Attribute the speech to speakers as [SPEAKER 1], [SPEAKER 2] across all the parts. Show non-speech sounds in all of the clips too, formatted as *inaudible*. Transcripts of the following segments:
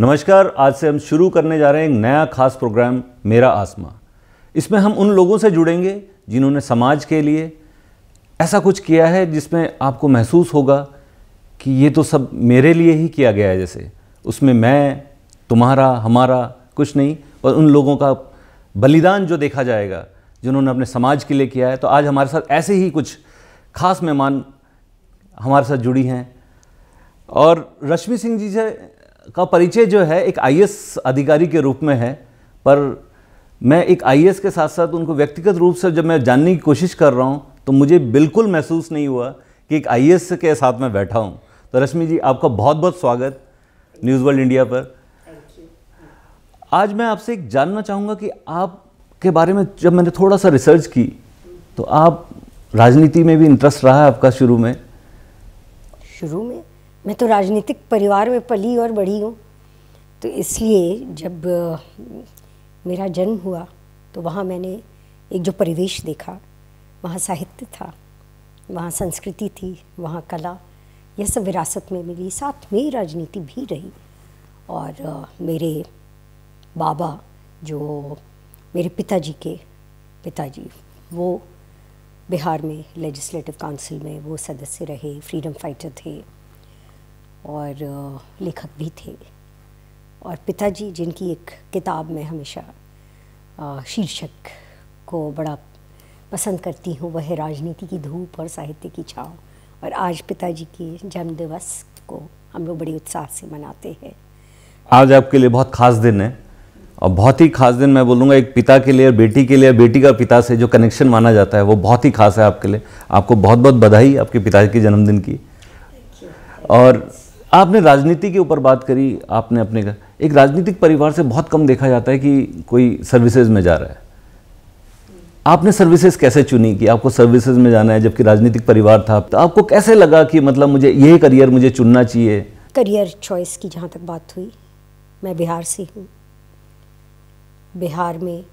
[SPEAKER 1] नमस्कार आज से हम शुरू करने जा रहे हैं एक नया खास प्रोग्राम मेरा आसमा इसमें हम उन लोगों से जुड़ेंगे जिन्होंने समाज के लिए ऐसा कुछ किया है जिसमें आपको महसूस होगा कि ये तो सब मेरे लिए ही किया गया है जैसे उसमें मैं तुम्हारा हमारा कुछ नहीं और उन लोगों का बलिदान जो देखा जाएगा जिन्होंने अपने समाज के लिए किया है तो आज हमारे साथ ऐसे ही कुछ खास मेहमान हमारे साथ जुड़ी हैं और रश्मि सिंह जी से का परिचय जो है एक आई अधिकारी के रूप में है पर मैं एक आई के साथ साथ उनको व्यक्तिगत रूप से जब मैं जानने की कोशिश कर रहा हूँ तो मुझे बिल्कुल महसूस नहीं हुआ कि एक आई के साथ मैं बैठा हूँ तो रश्मि जी आपका बहुत बहुत स्वागत न्यूज़ वर्ल्ड इंडिया पर आज मैं आपसे एक जानना चाहूँगा कि आप के बारे में जब मैंने थोड़ा सा रिसर्च की तो आप राजनीति में भी इंटरेस्ट रहा है आपका शुरू में
[SPEAKER 2] शुरू में मैं तो राजनीतिक परिवार में पली और बड़ी हूँ तो इसलिए जब मेरा जन्म हुआ तो वहाँ मैंने एक जो परिवेश देखा वहाँ साहित्य था वहाँ संस्कृति थी वहाँ कला यह सब विरासत में मिली साथ में राजनीति भी रही और मेरे बाबा जो मेरे पिताजी के पिताजी वो बिहार में लेजिस्लेटिव काउंसिल में वो सदस्य रहे फ्रीडम फाइटर थे और लेखक भी थे और पिताजी जिनकी एक किताब में हमेशा शीर्षक को बड़ा पसंद करती हूँ वह राजनीति की धूप और साहित्य की छाँव और आज पिताजी के जन्म दिवस को हम लोग बड़े उत्साह से मनाते हैं
[SPEAKER 1] आज आपके लिए बहुत खास दिन है और बहुत ही खास दिन मैं बोलूँगा एक पिता के लिए और बेटी के लिए बेटी का पिता से जो कनेक्शन माना जाता है वो बहुत ही खास है आपके लिए आपको बहुत बहुत बधाई आपके पिताजी के जन्मदिन की और आपने राजनीति के ऊपर बात करी आपने अपने का एक राजनीतिक परिवार से बहुत कम देखा जाता है कि कोई सर्विसेज में जा रहा है आपने सर्विसेज कैसे चुनी कि आपको सर्विसेज में जाना है जबकि राजनीतिक परिवार था तो आपको कैसे लगा कि मतलब मुझे यही करियर मुझे चुनना चाहिए
[SPEAKER 2] करियर चॉइस की जहाँ तक बात हुई मैं बिहार से हूँ बिहार में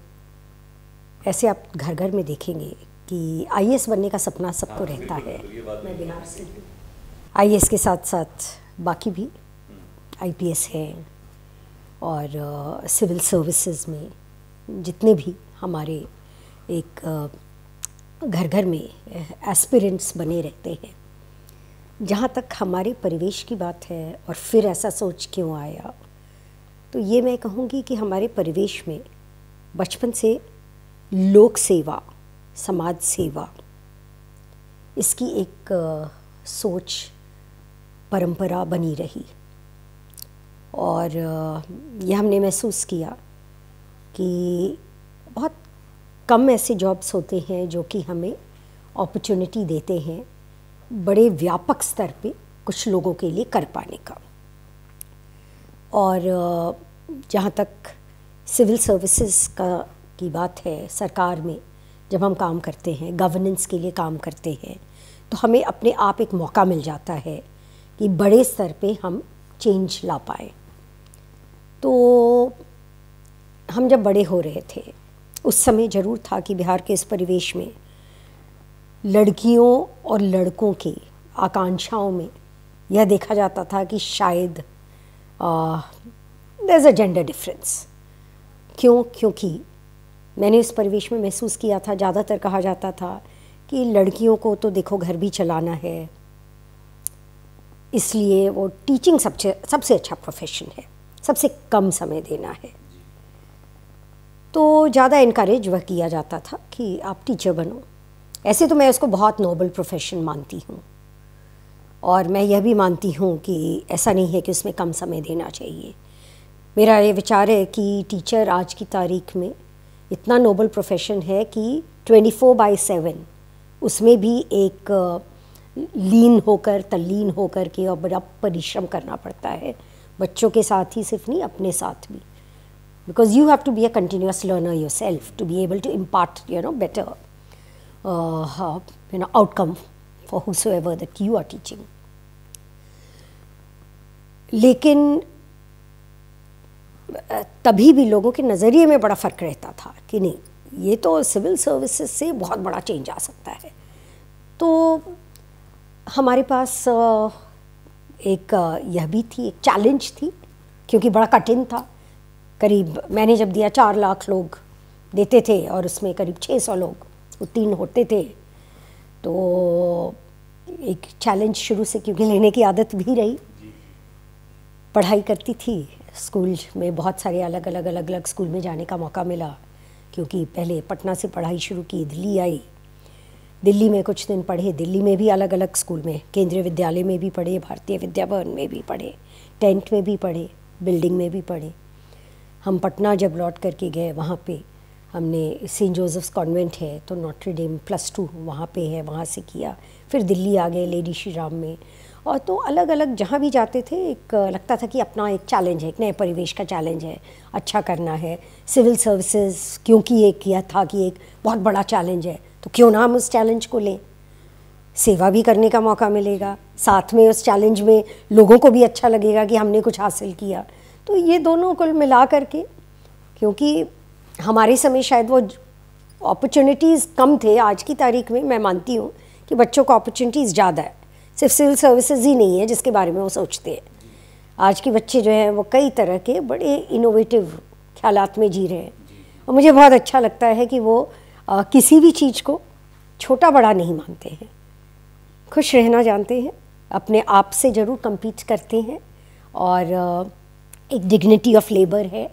[SPEAKER 2] ऐसे आप घर घर में देखेंगे कि आईएएस बनने का सपना सबको रहता है मैं बिहार से आई के साथ साथ बाकी भी आईपीएस है और सिविल सर्विसेज में जितने भी हमारे एक घर घर में एस्पिरेंट्स बने रहते हैं जहाँ तक हमारे परिवेश की बात है और फिर ऐसा सोच क्यों आया तो ये मैं कहूँगी कि हमारे परिवेश में बचपन से लोक सेवा समाज सेवा इसकी एक सोच परंपरा बनी रही और यह हमने महसूस किया कि बहुत कम ऐसे जॉब्स होते हैं जो कि हमें अपॉर्चुनिटी देते हैं बड़े व्यापक स्तर पे कुछ लोगों के लिए कर पाने का और जहाँ तक सिविल सर्विसेज का की बात है सरकार में जब हम काम करते हैं गवर्नेंस के लिए काम करते हैं तो हमें अपने आप एक मौका मिल जाता है कि बड़े स्तर पे हम चेंज ला पाए तो हम जब बड़े हो रहे थे उस समय ज़रूर था कि बिहार के इस परिवेश में लड़कियों और लड़कों की आकांक्षाओं में यह देखा जाता था कि शायद देर अ जेंडर डिफरेंस क्यों क्योंकि मैंने इस परिवेश में महसूस किया था ज़्यादातर कहा जाता था कि लड़कियों को तो देखो घर भी चलाना है इसलिए वो टीचिंग सबसे सबसे अच्छा प्रोफेशन है सबसे कम समय देना है तो ज़्यादा इनक्रेज वह किया जाता था कि आप टीचर बनो ऐसे तो मैं उसको बहुत नोबल प्रोफेशन मानती हूँ और मैं यह भी मानती हूँ कि ऐसा नहीं है कि उसमें कम समय देना चाहिए मेरा ये विचार है कि टीचर आज की तारीख में इतना नोबल प्रोफेशन है कि 24 बाई सेवन उसमें भी एक लीन होकर तल्लीन होकर के और बड़ा परिश्रम करना पड़ता है बच्चों के साथ ही सिर्फ नहीं अपने साथ भी because you have to be a continuous learner your self to be able to impart you know better you know outcome for whosoever that you are teaching लेकिन तभी भी लोगों के नज़रिए में बड़ा फ़र्क रहता था कि नहीं ये तो सिविल सर्विसेज से बहुत बड़ा चेंज आ सकता है तो हमारे पास एक यह भी थी एक चैलेंज थी क्योंकि बड़ा कठिन था करीब मैंने जब दिया चार लाख लोग देते थे और उसमें करीब छः सौ लोग उत्तीर्ण होते थे तो एक चैलेंज शुरू से क्योंकि लेने की आदत भी रही पढ़ाई करती थी स्कूल में बहुत सारे अलग अलग अलग अलग स्कूल में जाने का मौका मिला क्योंकि पहले पटना से पढ़ाई शुरू की दिल्ली आई दिल्ली में कुछ दिन पढ़े दिल्ली में भी अलग अलग स्कूल में केंद्रीय विद्यालय में भी पढ़े भारतीय विद्या भवन में भी पढ़े टेंट में भी पढ़े बिल्डिंग में भी पढ़े हम पटना जब लौट करके गए वहाँ पे हमने सेंट जोसेफ्स कॉन्वेंट है तो नॉट्री प्लस टू वहाँ पे है वहाँ से किया फिर दिल्ली आ गए लेडी श्री राम में और तो अलग अलग जहाँ भी जाते थे एक लगता था कि अपना एक चैलेंज है एक नए परिवेश का चैलेंज है अच्छा करना है सिविल सर्विसेज क्योंकि ये किया था कि एक बहुत बड़ा चैलेंज है तो क्यों ना हम उस चैलेंज को लें सेवा भी करने का मौका मिलेगा साथ में उस चैलेंज में लोगों को भी अच्छा लगेगा कि हमने कुछ हासिल किया तो ये दोनों को मिला करके क्योंकि हमारे समय शायद वो अपॉर्चुनिटीज़ कम थे आज की तारीख में मैं मानती हूँ कि बच्चों को अपॉर्चुनिटीज़ ज़्यादा है सिर्फ सिविल सर्विसेज ही नहीं है जिसके बारे में वो सोचते हैं आज के बच्चे जो हैं वो कई तरह के बड़े इनोवेटिव ख्याल में जी रहे हैं और मुझे बहुत अच्छा लगता है कि वो आ, किसी भी चीज़ को छोटा बड़ा नहीं मानते हैं खुश रहना जानते हैं अपने आप से ज़रूर कम्पीट करते हैं और एक डिग्निटी ऑफ लेबर है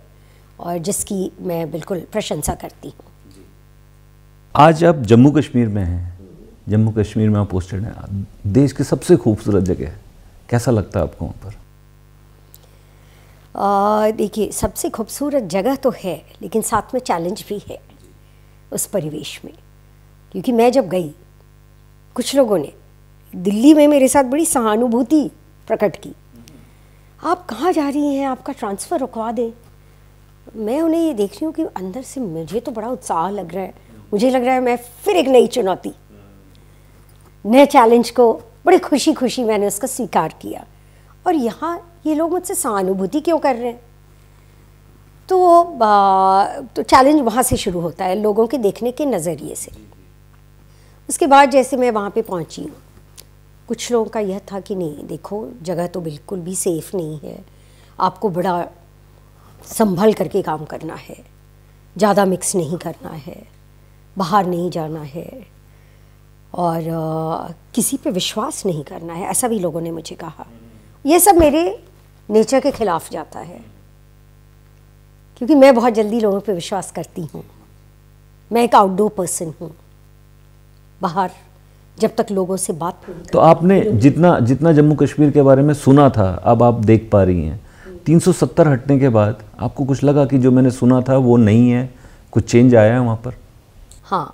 [SPEAKER 2] और जिसकी मैं बिल्कुल प्रशंसा करती हूँ
[SPEAKER 1] आज आप जम्मू कश्मीर में हैं जम्मू कश्मीर में आप पोस्टेड हैं देश की सबसे खूबसूरत जगह है कैसा लगता है आपको वहाँ पर
[SPEAKER 2] देखिए सबसे खूबसूरत जगह तो है लेकिन साथ में चैलेंज भी है उस परिवेश में क्योंकि मैं जब गई कुछ लोगों ने दिल्ली में मेरे साथ बड़ी सहानुभूति प्रकट की आप कहाँ जा रही हैं आपका ट्रांसफ़र रुकवा दें मैं उन्हें ये देख रही हूँ कि अंदर से मुझे तो बड़ा उत्साह लग रहा है मुझे लग रहा है मैं फिर एक नई चुनौती नए चैलेंज को बड़ी खुशी खुशी मैंने उसका स्वीकार किया और यहाँ ये लोग मुझसे सहानुभूति क्यों कर रहे हैं तो तो चैलेंज वहाँ से शुरू होता है लोगों के देखने के नज़रिए से उसके बाद जैसे मैं वहाँ पे पहुँची हूँ कुछ लोगों का यह था कि नहीं देखो जगह तो बिल्कुल भी सेफ़ नहीं है आपको बड़ा संभल करके काम करना है ज़्यादा मिक्स नहीं करना है बाहर नहीं जाना है और आ, किसी पे विश्वास नहीं करना है ऐसा भी लोगों ने मुझे कहा यह सब मेरे नेचर के ख़िलाफ़ जाता है क्योंकि मैं बहुत जल्दी लोगों पे विश्वास करती हूँ मैं एक आउटडोर पर्सन हूँ बाहर जब तक लोगों से बात
[SPEAKER 1] तो आपने जितना जितना जम्मू कश्मीर के बारे में सुना था अब आप देख पा रही हैं 370 हटने के बाद आपको कुछ लगा कि जो मैंने सुना था वो नहीं है कुछ चेंज आया है वहाँ पर
[SPEAKER 2] हाँ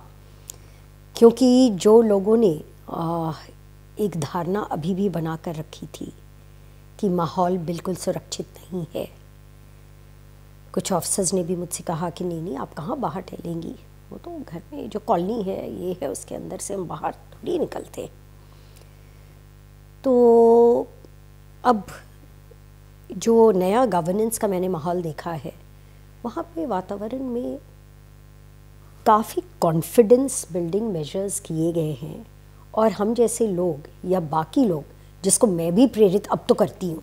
[SPEAKER 2] क्योंकि जो लोगों ने आ, एक धारणा अभी भी बना कर रखी थी कि माहौल बिल्कुल सुरक्षित नहीं है कुछ ऑफिसर्स ने भी मुझसे कहा कि नहीं नहीं आप कहाँ बाहर टहलेंगी वो तो घर में जो कॉलोनी है ये है उसके अंदर से हम बाहर थोड़ी निकलते तो अब जो नया गवर्नेंस का मैंने माहौल देखा है वहाँ पे वातावरण में काफ़ी कॉन्फिडेंस बिल्डिंग मेजर्स किए गए हैं और हम जैसे लोग या बाकी लोग जिसको मैं भी प्रेरित अब तो करती हूँ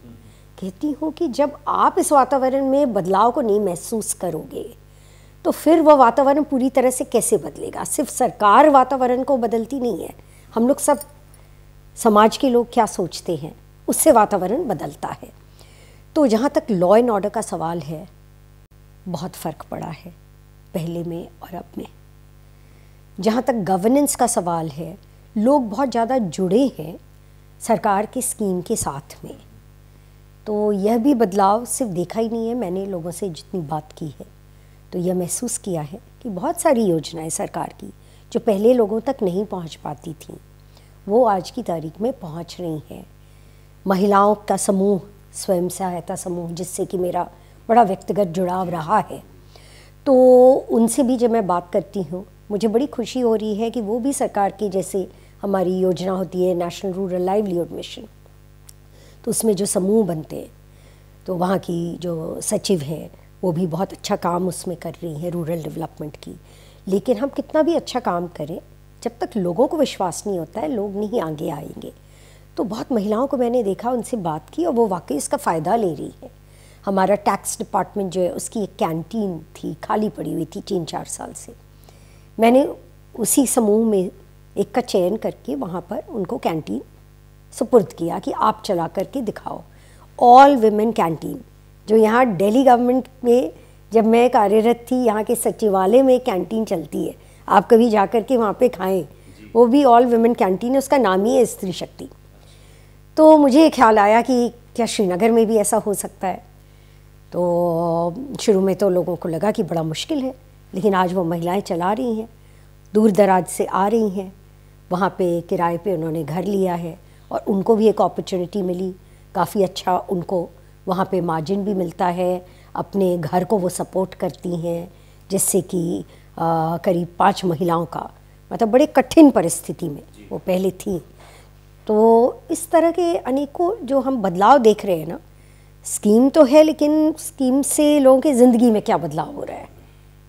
[SPEAKER 2] कहती हूँ कि जब आप इस वातावरण में बदलाव को नहीं महसूस करोगे तो फिर वह वातावरण पूरी तरह से कैसे बदलेगा सिर्फ सरकार वातावरण को बदलती नहीं है हम लोग सब समाज के लोग क्या सोचते हैं उससे वातावरण बदलता है तो जहाँ तक लॉ एंड ऑर्डर का सवाल है बहुत फ़र्क पड़ा है पहले में और अब में जहाँ तक गवर्नेंस का सवाल है लोग बहुत ज़्यादा जुड़े हैं सरकार की स्कीम के साथ में तो यह भी बदलाव सिर्फ देखा ही नहीं है मैंने लोगों से जितनी बात की है तो यह महसूस किया है कि बहुत सारी योजनाएं सरकार की जो पहले लोगों तक नहीं पहुंच पाती थी वो आज की तारीख में पहुंच रही हैं महिलाओं का समूह स्वयं सहायता समूह जिससे कि मेरा बड़ा व्यक्तिगत जुड़ाव रहा है तो उनसे भी जब मैं बात करती हूँ मुझे बड़ी खुशी हो रही है कि वो भी सरकार की जैसे हमारी योजना होती है नेशनल रूरल लाइवलीहुड मिशन तो उसमें जो समूह बनते हैं तो वहाँ की जो सचिव हैं वो भी बहुत अच्छा काम उसमें कर रही हैं रूरल डेवलपमेंट की लेकिन हम कितना भी अच्छा काम करें जब तक लोगों को विश्वास नहीं होता है लोग नहीं आगे आएंगे तो बहुत महिलाओं को मैंने देखा उनसे बात की और वो वाकई इसका फ़ायदा ले रही है हमारा टैक्स डिपार्टमेंट जो है उसकी एक कैंटीन थी खाली पड़ी हुई थी तीन चार साल से मैंने उसी समूह में एक का चयन करके वहाँ पर उनको कैंटीन सुपुर्द किया कि आप चला करके दिखाओ ऑल वेमेन कैंटीन जो यहाँ डेली गवर्नमेंट में जब मैं कार्यरत थी यहाँ के सचिवालय में कैंटीन चलती है आप कभी जा कर के वहाँ पर खाएँ वो भी ऑल वेमेन कैंटीन है उसका नाम ही है स्त्री शक्ति तो मुझे ये ख्याल आया कि क्या श्रीनगर में भी ऐसा हो सकता है तो शुरू में तो लोगों को लगा कि बड़ा मुश्किल है लेकिन आज वो महिलाएं चला रही हैं दूर दराज से आ रही हैं वहाँ पे किराए पे उन्होंने घर लिया है और उनको भी एक अपॉर्चुनिटी मिली काफ़ी अच्छा उनको वहाँ पे मार्जिन भी मिलता है अपने घर को वो सपोर्ट करती हैं जिससे कि करीब पांच महिलाओं का मतलब बड़े कठिन परिस्थिति में वो पहले थी तो इस तरह के अनेकों जो हम बदलाव देख रहे हैं ना स्कीम तो है लेकिन स्कीम से लोगों की ज़िंदगी में क्या बदलाव हो रहा है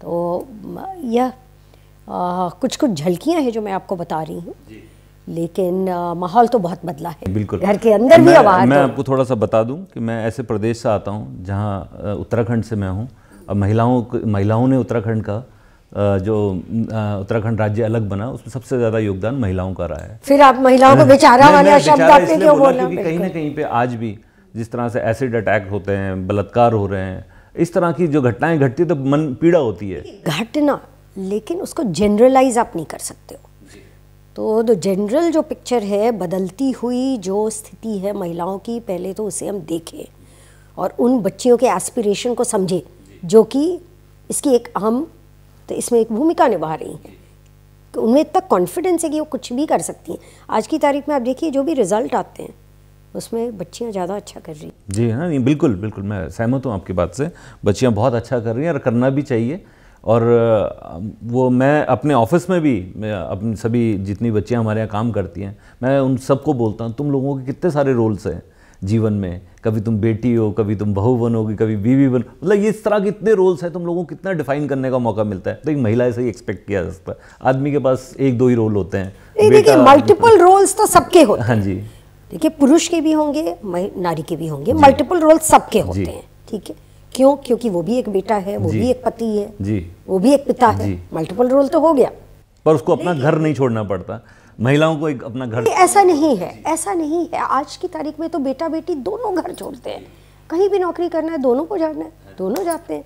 [SPEAKER 2] तो यह कुछ कुछ झलकियाँ हैं जो मैं आपको बता रही हूँ लेकिन माहौल तो बहुत बदला है बिल्कुल घर के अंदर भी आवाज मैं आपको
[SPEAKER 1] थोड़ा सा बता दूं कि मैं ऐसे प्रदेश से आता हूं जहां उत्तराखंड से मैं हूं अब महिलाओं महिलाओं ने उत्तराखंड का जो उत्तराखंड राज्य अलग बना उसमें सबसे ज्यादा योगदान महिलाओं का रहा है फिर आप महिलाओं को बेचारा वाले शब्द आपने क्यों बोला कहीं ना कहीं पे आज भी जिस तरह से एसिड अटैक होते हैं बलात्कार हो रहे हैं इस तरह की जो घटनाएं घटती है तो मन पीड़ा होती है
[SPEAKER 2] घटना लेकिन उसको जनरलाइज आप नहीं कर सकते हो तो जो जनरल जो पिक्चर है बदलती हुई जो स्थिति है महिलाओं की पहले तो उसे हम देखें और उन बच्चियों के एस्पिरेशन को समझें जो कि इसकी एक अहम तो इसमें एक भूमिका निभा रही हैं तो उनमें इतना कॉन्फिडेंस है कि वो कुछ भी कर सकती हैं आज की तारीख में आप देखिए जो भी रिज़ल्ट आते हैं उसमें बच्चियां ज़्यादा अच्छा कर रही हैं
[SPEAKER 1] जी हाँ नहीं बिल्कुल बिल्कुल मैं सहमत हूँ आपकी बात से बच्चियाँ बहुत अच्छा कर रही हैं और करना भी चाहिए और वो मैं अपने ऑफिस में भी मैं अपने सभी जितनी बच्चियां हमारे यहाँ काम करती हैं मैं उन सबको बोलता हूँ तुम लोगों के कितने सारे रोल्स हैं जीवन में कभी तुम बेटी हो कभी तुम बहू बनोगी कभी बीवी बनो मतलब ये इस तरह के इतने रोल्स हैं तुम लोगों को कितना डिफाइन करने का मौका मिलता है तो एक महिला से ही एक्सपेक्ट किया जा सकता है आदमी के पास एक दो ही रोल होते हैं देखिए मल्टीपल रोल्स तो सबके होते हैं हाँ जी देखिए पुरुष के
[SPEAKER 2] भी होंगे नारी के भी होंगे मल्टीपल रोल्स सबके होते हैं ठीक है क्यों क्योंकि वो भी एक बेटा है वो भी एक पति है जी वो भी एक पिता है मल्टीपल रोल तो हो गया
[SPEAKER 1] पर उसको अपना घर नहीं छोड़ना पड़ता महिलाओं को एक अपना घर
[SPEAKER 2] ऐसा नहीं है ऐसा नहीं है आज की तारीख में तो बेटा बेटी दोनों घर छोड़ते हैं कहीं भी नौकरी करना है दोनों को जाना है दोनों जाते हैं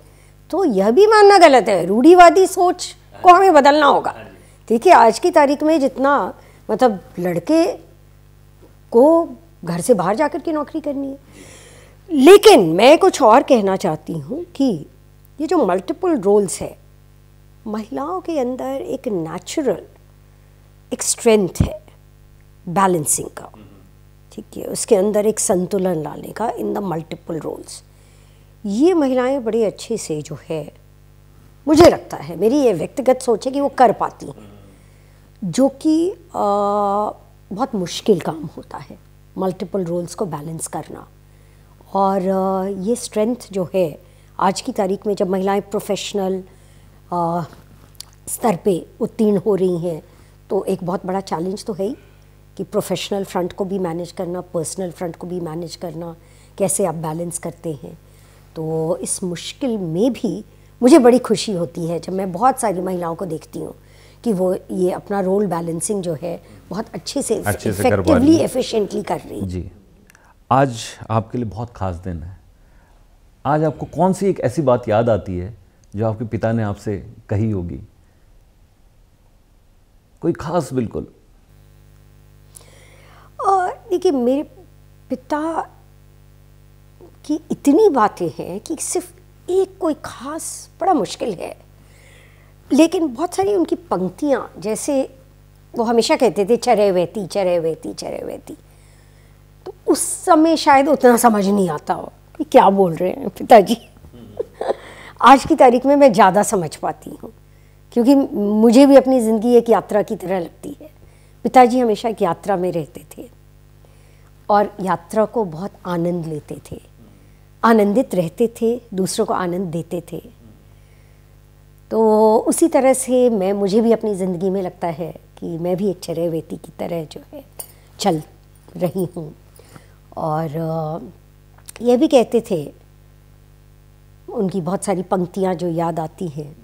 [SPEAKER 2] तो यह भी मानना गलत है रूढ़ीवादी सोच को हमें बदलना होगा हाँ देखिए आज की तारीख में जितना मतलब लड़के को घर से बाहर जाकर के नौकरी करनी है लेकिन मैं कुछ और कहना चाहती हूँ कि ये जो मल्टीपल रोल्स है महिलाओं के अंदर एक नेचुरल एक स्ट्रेंथ है बैलेंसिंग का ठीक है उसके अंदर एक संतुलन लाने का इन द मल्टीपल रोल्स ये महिलाएं बड़े अच्छे से जो है मुझे लगता है मेरी ये व्यक्तिगत सोच है कि वो कर पाती हैं जो कि बहुत मुश्किल काम होता है मल्टीपल रोल्स को बैलेंस करना और ये स्ट्रेंथ जो है आज की तारीख में जब महिलाएं प्रोफेशनल स्तर पे उत्तीर्ण हो रही हैं तो एक बहुत बड़ा चैलेंज तो है ही कि प्रोफेशनल फ्रंट को भी मैनेज करना पर्सनल फ्रंट को भी मैनेज करना कैसे आप बैलेंस करते हैं तो इस मुश्किल में भी मुझे बड़ी खुशी होती है जब मैं बहुत सारी महिलाओं को देखती हूँ कि वो ये अपना रोल बैलेंसिंग जो है बहुत अच्छे से इफेक्टिवली एफिशिएंटली कर रही
[SPEAKER 1] है आज आपके लिए बहुत ख़ास दिन है आज आपको कौन सी एक ऐसी बात याद आती है जो आपके पिता ने आपसे कही होगी कोई ख़ास बिल्कुल
[SPEAKER 2] देखिए मेरे पिता की इतनी बातें हैं कि सिर्फ एक कोई ख़ास बड़ा मुश्किल है लेकिन बहुत सारी उनकी पंक्तियाँ जैसे वो हमेशा कहते थे चरे वहती चरे वहती चरे वहती उस समय शायद उतना समझ नहीं आता हो कि क्या बोल रहे हैं पिताजी हम्म। आज की तारीख में मैं ज़्यादा समझ पाती हूँ क्योंकि मुझे भी अपनी ज़िंदगी एक यात्रा की तरह लगती है पिताजी हमेशा एक यात्रा में रहते थे और यात्रा को बहुत आनंद लेते थे आनंदित रहते थे दूसरों को आनंद देते थे तो उसी तरह से मैं मुझे भी अपनी ज़िंदगी में लगता है कि मैं भी एक चरय व्यक्ति की तरह जो है चल रही हूँ और यह भी कहते थे उनकी बहुत सारी पंक्तियाँ जो याद आती हैं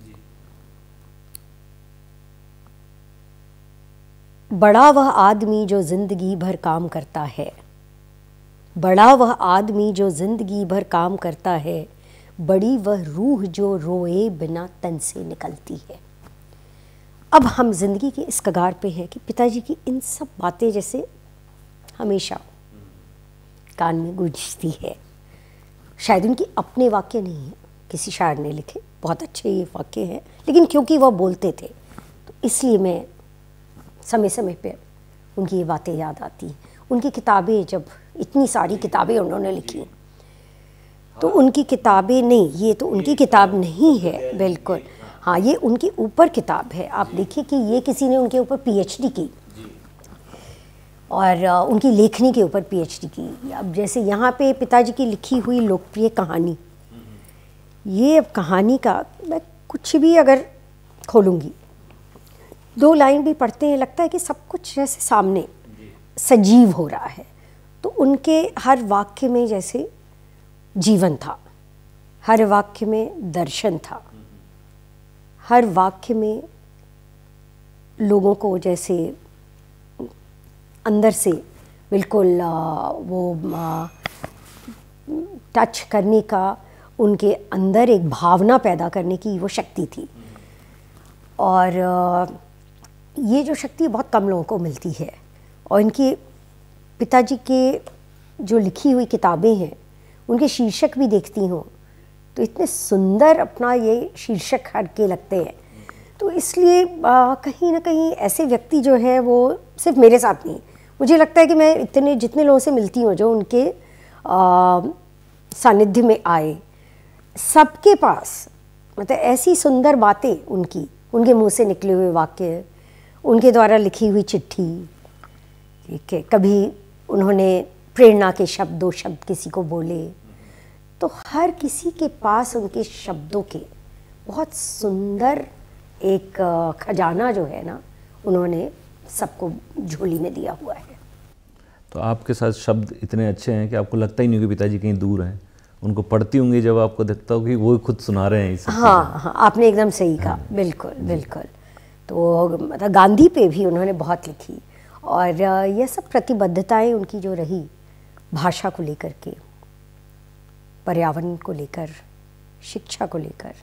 [SPEAKER 2] बड़ा वह आदमी जो ज़िंदगी भर काम करता है बड़ा वह आदमी जो ज़िंदगी भर काम करता है बड़ी वह रूह जो रोए बिना तन से निकलती है अब हम ज़िंदगी के इस कगार पे हैं कि पिताजी की इन सब बातें जैसे हमेशा कान में गूंजती है शायद उनकी अपने वाक्य नहीं हैं किसी शायर ने लिखे बहुत अच्छे ये वाक्य हैं लेकिन क्योंकि वह बोलते थे तो इसलिए मैं समय समय पर उनकी ये बातें याद आती हैं उनकी किताबें जब इतनी सारी किताबें उन्होंने लिखी तो हाँ। उनकी किताबें नहीं ये तो उनकी तो किताब नहीं है बिल्कुल हाँ।, हाँ ये उनके ऊपर किताब है आप देखिए कि ये किसी ने उनके ऊपर पीएचडी की और उनकी लेखनी के ऊपर पीएचडी की अब जैसे यहाँ पे पिताजी की लिखी हुई लोकप्रिय कहानी ये अब कहानी का मैं कुछ भी अगर खोलूँगी दो लाइन भी पढ़ते हैं लगता है कि सब कुछ जैसे सामने सजीव हो रहा है तो उनके हर वाक्य में जैसे जीवन था हर वाक्य में दर्शन था हम्म। हर वाक्य में लोगों को जैसे अंदर से बिल्कुल वो टच करने का उनके अंदर एक भावना पैदा करने की वो शक्ति थी और ये जो शक्ति बहुत कम लोगों को मिलती है और इनके पिताजी के जो लिखी हुई किताबें हैं उनके शीर्षक भी देखती हूँ तो इतने सुंदर अपना ये शीर्षक हट के लगते हैं तो इसलिए कहीं ना कहीं ऐसे व्यक्ति जो है वो सिर्फ मेरे साथ नहीं मुझे लगता है कि मैं इतने जितने लोगों से मिलती हूँ जो उनके सानिध्य में आए सबके पास मतलब ऐसी सुंदर बातें उनकी उनके मुंह से निकले हुए वाक्य उनके द्वारा लिखी हुई चिट्ठी ठीक है कभी उन्होंने प्रेरणा के शब्द दो शब्द किसी को बोले तो हर किसी के पास उनके शब्दों के बहुत सुंदर एक खजाना जो है ना उन्होंने सबको झोली में दिया हुआ है
[SPEAKER 1] तो आपके साथ शब्द इतने अच्छे हैं कि आपको लगता ही नहीं कि पिताजी कहीं दूर हैं उनको पढ़ती होंगी जब आपको देखता हो कि वो खुद सुना रहे हैं इसे हाँ
[SPEAKER 2] हाँ आपने एकदम सही कहा हाँ, बिल्कुल बिल्कुल तो मतलब गांधी पे भी उन्होंने बहुत लिखी और यह सब प्रतिबद्धताएं उनकी जो रही भाषा को लेकर के पर्यावरण को लेकर शिक्षा को लेकर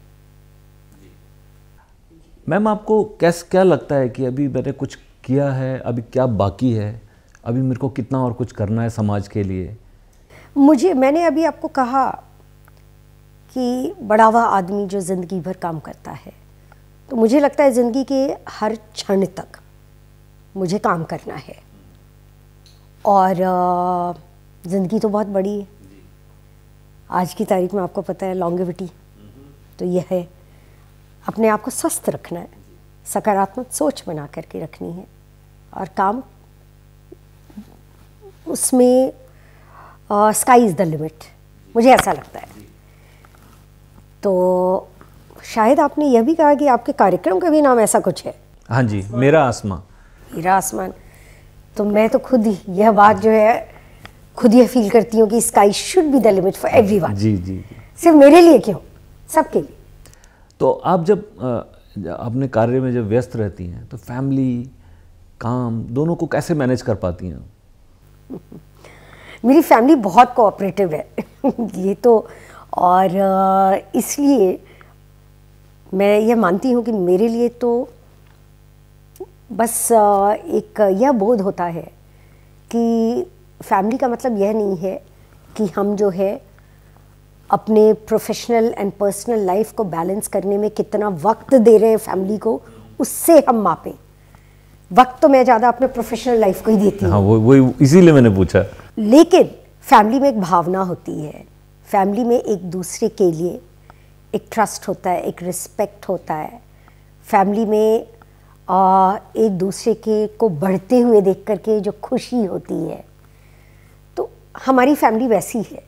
[SPEAKER 1] मैम आपको कैस क्या लगता है कि अभी मैंने कुछ किया है अभी क्या बाकी है अभी मेरे को कितना और कुछ करना है समाज के लिए
[SPEAKER 2] मुझे मैंने अभी आपको कहा कि बड़ावा आदमी जो ज़िंदगी भर काम करता है तो मुझे लगता है ज़िंदगी के हर क्षण तक मुझे काम करना है और ज़िंदगी तो बहुत बड़ी है आज की तारीख में आपको पता है लॉन्गेविटी तो यह है अपने आप को स्वस्थ रखना है सकारात्मक सोच बना करके रखनी है और काम उसमें स्काई इज़ द लिमिट मुझे ऐसा लगता है तो शायद आपने यह भी कहा कि आपके कार्यक्रम का भी नाम ऐसा कुछ है
[SPEAKER 1] हाँ जी मेरा आसमान
[SPEAKER 2] मेरा आसमान तो मैं तो खुद ही यह बात जो है खुद यह फील करती हूँ कि sky should be the limit for everyone जी जी सिर्फ मेरे लिए क्यों सबके लिए
[SPEAKER 1] तो आप जब अपने कार्य में जब व्यस्त रहती हैं तो फैमिली काम दोनों को कैसे मैनेज कर पाती हैं
[SPEAKER 2] मेरी फैमिली बहुत कोऑपरेटिव है *laughs* ये तो और इसलिए मैं ये मानती हूँ कि मेरे लिए तो बस एक यह बोध होता है कि फैमिली का मतलब यह नहीं है कि हम जो है अपने प्रोफेशनल एंड पर्सनल लाइफ को बैलेंस करने में कितना वक्त दे रहे हैं फैमिली को उससे हम मापें वक्त तो मैं ज़्यादा अपने प्रोफेशनल लाइफ को ही देती हाँ
[SPEAKER 1] वो वो इसीलिए मैंने पूछा
[SPEAKER 2] लेकिन फैमिली में एक भावना होती है फैमिली में एक दूसरे के लिए एक ट्रस्ट होता है एक रिस्पेक्ट होता है फैमिली में आ, एक दूसरे के को बढ़ते हुए देख करके जो खुशी होती है तो हमारी फैमिली वैसी है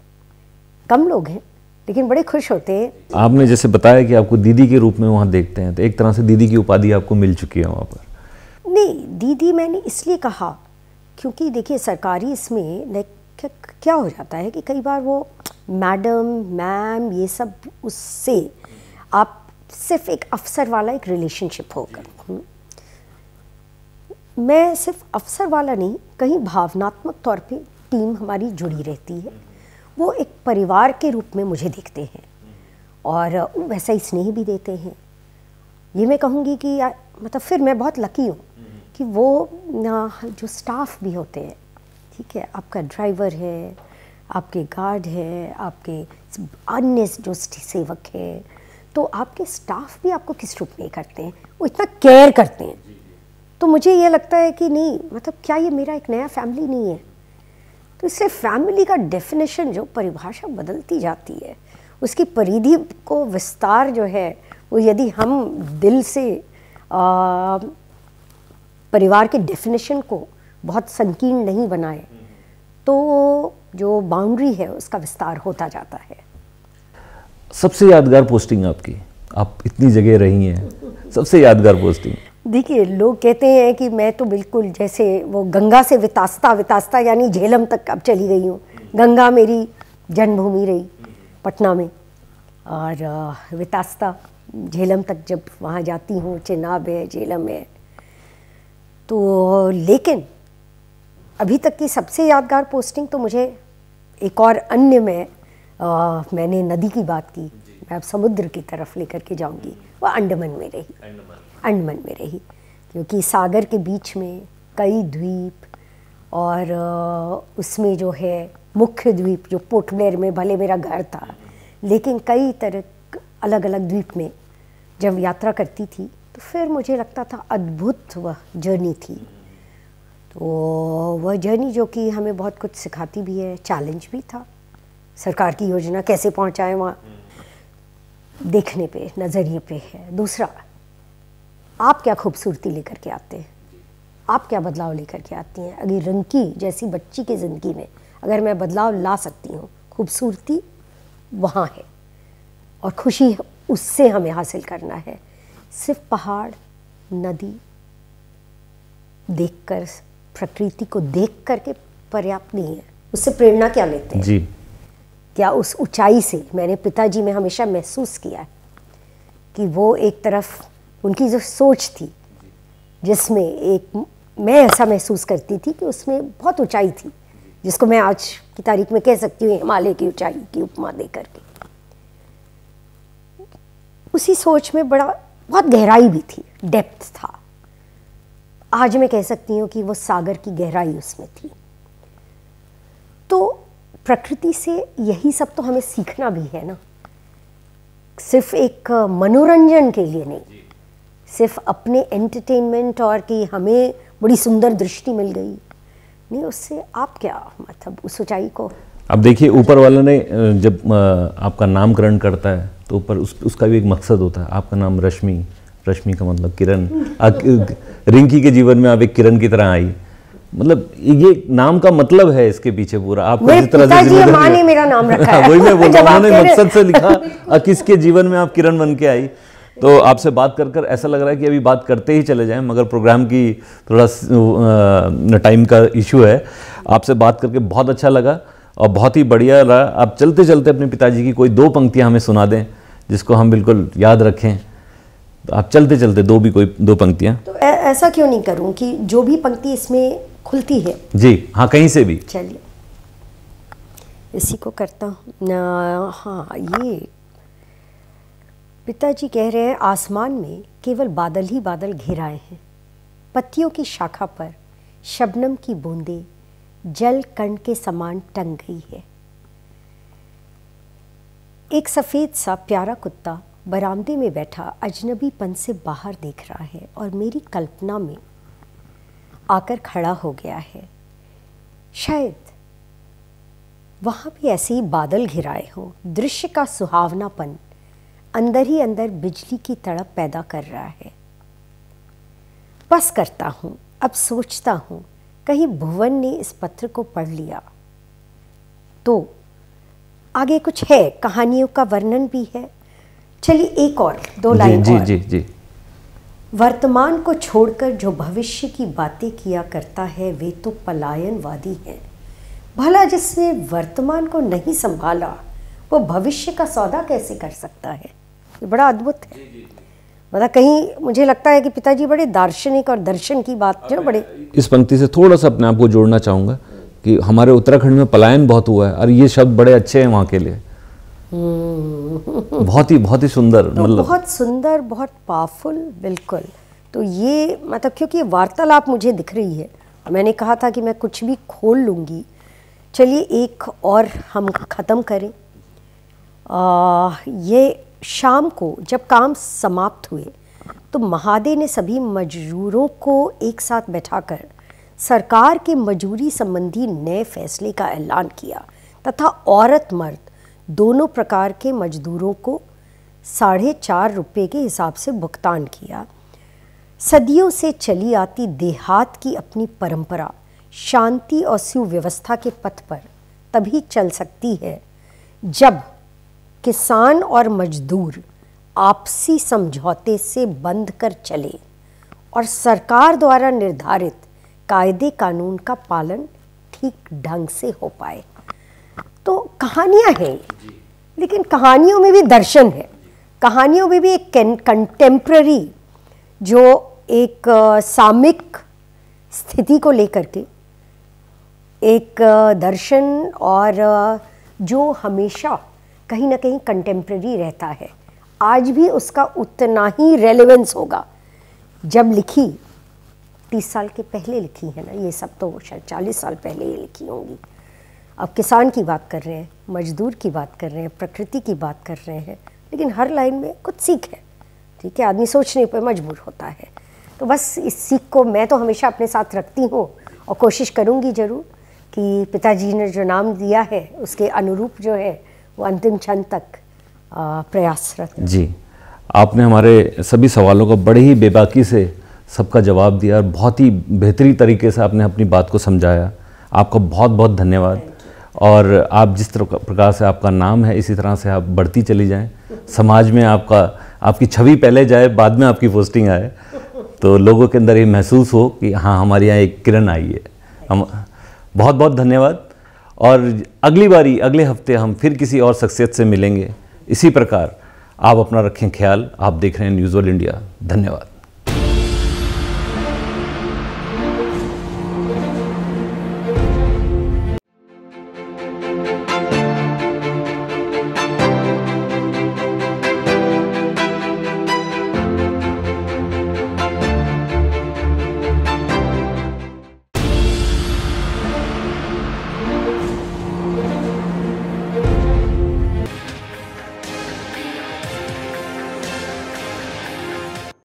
[SPEAKER 2] कम लोग हैं लेकिन बड़े खुश होते हैं
[SPEAKER 1] आपने जैसे बताया कि आपको दीदी के रूप में वहाँ देखते हैं तो एक तरह से दीदी की उपाधि आपको मिल चुकी है वहाँ पर
[SPEAKER 2] नहीं दीदी मैंने इसलिए कहा क्योंकि देखिए सरकारी इसमें लाइक क्या हो जाता है कि कई बार वो मैडम मैम ये सब उससे आप सिर्फ एक अफसर वाला एक रिलेशनशिप होगा मैं सिर्फ अफसर वाला नहीं कहीं भावनात्मक तौर पे टीम हमारी जुड़ी रहती है वो एक परिवार के रूप में मुझे देखते हैं और वैसा ही स्नेह भी देते हैं ये मैं कहूँगी कि मतलब फिर मैं बहुत लकी हूँ कि वो ना जो स्टाफ भी होते हैं ठीक है आपका ड्राइवर है आपके गार्ड है आपके अन्य जो सेवक है तो आपके स्टाफ भी आपको किस रूप में करते हैं वो इतना केयर करते हैं तो मुझे ये लगता है कि नहीं मतलब क्या ये मेरा एक नया फैमिली नहीं है तो इससे फैमिली का डेफिनेशन जो परिभाषा बदलती जाती है उसकी परिधि को विस्तार जो है वो यदि हम दिल से परिवार के डेफिनेशन को बहुत संकीर्ण नहीं बनाए तो जो बाउंड्री है उसका विस्तार होता जाता है
[SPEAKER 1] सबसे यादगार पोस्टिंग आपकी आप इतनी जगह रही हैं सबसे यादगार पोस्टिंग
[SPEAKER 2] देखिए लोग कहते हैं कि मैं तो बिल्कुल जैसे वो गंगा से वितास्ता वितास्ता यानी झेलम तक अब चली गई हूँ गंगा मेरी जन्मभूमि रही पटना में और वितास्ता झेलम तक जब वहाँ जाती हूँ चेनाब है झेलम है तो लेकिन अभी तक की सबसे यादगार पोस्टिंग तो मुझे एक और अन्य में आ, मैंने नदी की बात की मैं अब समुद्र की तरफ लेकर के जाऊंगी वह अंडमान में रही अंडमान में रही क्योंकि सागर के बीच में कई द्वीप और उसमें जो है मुख्य द्वीप जो पोर्टब्लेयर में भले मेरा घर था लेकिन कई तरह अलग अलग द्वीप में जब यात्रा करती थी तो फिर मुझे लगता था अद्भुत वह जर्नी थी तो वह जर्नी जो कि हमें बहुत कुछ सिखाती भी है चैलेंज भी था सरकार की योजना कैसे पहुँचाए वहाँ देखने पे नज़रिए पे है दूसरा आप क्या खूबसूरती लेकर के आते हैं आप क्या बदलाव लेकर के आती हैं अगर रंकी जैसी बच्ची की ज़िंदगी में अगर मैं बदलाव ला सकती हूँ खूबसूरती वहाँ है और खुशी उससे हमें हासिल करना है सिर्फ पहाड़ नदी देखकर प्रकृति को देख करके पर्याप्त नहीं है उससे प्रेरणा क्या लेते हैं जी क्या उस ऊंचाई से मैंने पिताजी में हमेशा महसूस किया कि वो एक तरफ उनकी जो सोच थी जिसमें एक मैं ऐसा महसूस करती थी कि उसमें बहुत ऊंचाई थी जिसको मैं आज की तारीख में कह सकती हूँ हिमालय की ऊंचाई की उपमा दे करके उसी सोच में बड़ा बहुत गहराई भी थी डेप्थ था आज मैं कह सकती हूँ कि वो सागर की गहराई उसमें थी तो प्रकृति से यही सब तो हमें सीखना भी है ना सिर्फ एक मनोरंजन के लिए नहीं सिर्फ अपने एंटरटेनमेंट और कि हमें बड़ी सुंदर दृष्टि मिल गई नहीं उससे आप क्या मतलब उस ऊंचाई को
[SPEAKER 1] अब देखिए ऊपर वाले ने जब आपका नामकरण करता है तो ऊपर उस, उसका भी एक मकसद होता है आपका नाम रश्मि रश्मि का मतलब किरण रिंकी के जीवन में आप एक किरण की तरह आई मतलब ये नाम का मतलब है इसके पीछे पूरा आपको जिस तरह से *laughs* वही मैं उन्होंने मकसद से लिखा किसके जीवन में आप किरण बन के आई तो आपसे बात कर कर ऐसा लग रहा है कि अभी बात करते ही चले जाएं मगर प्रोग्राम की थोड़ा टाइम का इशू है आपसे बात करके बहुत अच्छा लगा और बहुत ही बढ़िया रहा आप चलते चलते अपने पिताजी की कोई दो पंक्तियाँ हमें सुना दें जिसको हम बिल्कुल याद रखें तो आप चलते चलते दो भी कोई दो पंक्तियाँ
[SPEAKER 2] तो ऐसा क्यों नहीं करूँ कि जो भी पंक्ति इसमें खुलती है
[SPEAKER 1] जी हाँ कहीं से भी
[SPEAKER 2] चलिए इसी को करता हूँ हाँ ये पिताजी कह रहे हैं आसमान में केवल बादल ही बादल घिराए हैं पत्तियों की शाखा पर शबनम की बूंदे जल कण के समान टंग गई है एक सफ़ेद सा प्यारा कुत्ता बरामदे में बैठा अजनबीपन से बाहर देख रहा है और मेरी कल्पना में आकर खड़ा हो गया है शायद वहाँ भी ऐसे ही बादल घिराए हो दृश्य का सुहावनापन अंदर ही अंदर बिजली की तड़प पैदा कर रहा है बस करता हूँ अब सोचता हूँ कहीं भुवन ने इस पत्र को पढ़ लिया तो आगे कुछ है कहानियों का वर्णन भी है चलिए एक और दो लाइन जी, जी, जी जी वर्तमान को छोड़कर जो भविष्य की बातें किया करता है वे तो पलायनवादी हैं भला जिसने वर्तमान को नहीं संभाला वो भविष्य का सौदा कैसे कर सकता है ये बड़ा अद्भुत है मतलब कहीं मुझे लगता है कि पिताजी बड़े दार्शनिक और दर्शन की बात जो बड़े
[SPEAKER 1] इस पंक्ति से थोड़ा सा अपने आप को जोड़ना चाहूँगा कि हमारे उत्तराखंड में पलायन बहुत हुआ है और ये शब्द बड़े अच्छे हैं वहाँ के लिए
[SPEAKER 2] हम्म। बहुत ही बहुत
[SPEAKER 1] ही सुंदर तो मतलब बहुत
[SPEAKER 2] सुंदर बहुत पावरफुल बिल्कुल तो ये मतलब क्योंकि वार्तालाप मुझे दिख रही है मैंने कहा था कि मैं कुछ भी खोल लूँगी चलिए एक और हम ख़त्म करें आ, ये शाम को जब काम समाप्त हुए तो महादेव ने सभी मजदूरों को एक साथ बैठाकर सरकार के मजूरी संबंधी नए फैसले का ऐलान किया तथा औरत मर्द दोनों प्रकार के मजदूरों को साढ़े चार रुपये के हिसाब से भुगतान किया सदियों से चली आती देहात की अपनी परंपरा शांति और सुव्यवस्था के पथ पर तभी चल सकती है जब किसान और मजदूर आपसी समझौते से बंद कर चले और सरकार द्वारा निर्धारित कायदे कानून का पालन ठीक ढंग से हो पाए तो कहानियाँ हैं लेकिन कहानियों में भी दर्शन है कहानियों में भी एक कंटेम्प्ररी जो एक सामिक स्थिति को लेकर के एक दर्शन और जो हमेशा कहीं ना कहीं कंटेम्प्ररी रहता है आज भी उसका उतना ही रेलेवेंस होगा जब लिखी तीस साल के पहले लिखी है ना ये सब तो शायद चालीस साल पहले ही लिखी होंगी अब किसान की बात कर रहे हैं मजदूर की बात कर रहे हैं प्रकृति की बात कर रहे हैं लेकिन हर लाइन में कुछ सीख है ठीक है आदमी सोचने पर मजबूर होता है तो बस इस सीख को मैं तो हमेशा अपने साथ रखती हूँ और कोशिश करूँगी ज़रूर कि पिताजी ने जो नाम दिया है उसके अनुरूप जो है वो अंतिम क्षण तक प्रयासरत
[SPEAKER 1] जी आपने हमारे सभी सवालों को बड़े ही बेबाकी से सबका जवाब दिया और बहुत ही बेहतरीन तरीके से आपने अपनी बात को समझाया आपका बहुत बहुत धन्यवाद और आप जिस तरह प्रकार से आपका नाम है इसी तरह से आप बढ़ती चली जाएं समाज में आपका आपकी छवि पहले जाए बाद में आपकी पोस्टिंग आए तो लोगों के अंदर ये महसूस हो कि हाँ हमारे यहाँ एक किरण आई है हम बहुत बहुत धन्यवाद और अगली बारी अगले हफ्ते हम फिर किसी और शख्सियत से मिलेंगे इसी प्रकार आप अपना रखें ख्याल आप देख रहे हैं न्यूज़ ऑल इंडिया धन्यवाद